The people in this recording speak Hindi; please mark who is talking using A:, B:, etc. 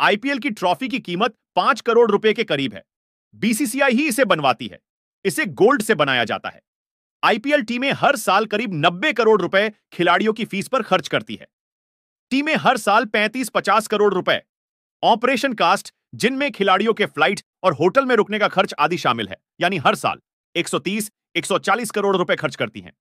A: आईपीएल की ट्रॉफी की कीमत पांच करोड़ रुपए के करीब है बीसीसीआई ही इसे बनवाती है इसे गोल्ड से बनाया जाता है आईपीएल टीमें हर साल करीब 90 करोड़ रुपए खिलाड़ियों की फीस पर खर्च करती है टीमें हर साल 35-50 करोड़ रुपए ऑपरेशन कास्ट जिनमें खिलाड़ियों के फ्लाइट और होटल में रुकने का खर्च आदि शामिल है यानी हर साल 130-140 करोड़ रुपए खर्च करती हैं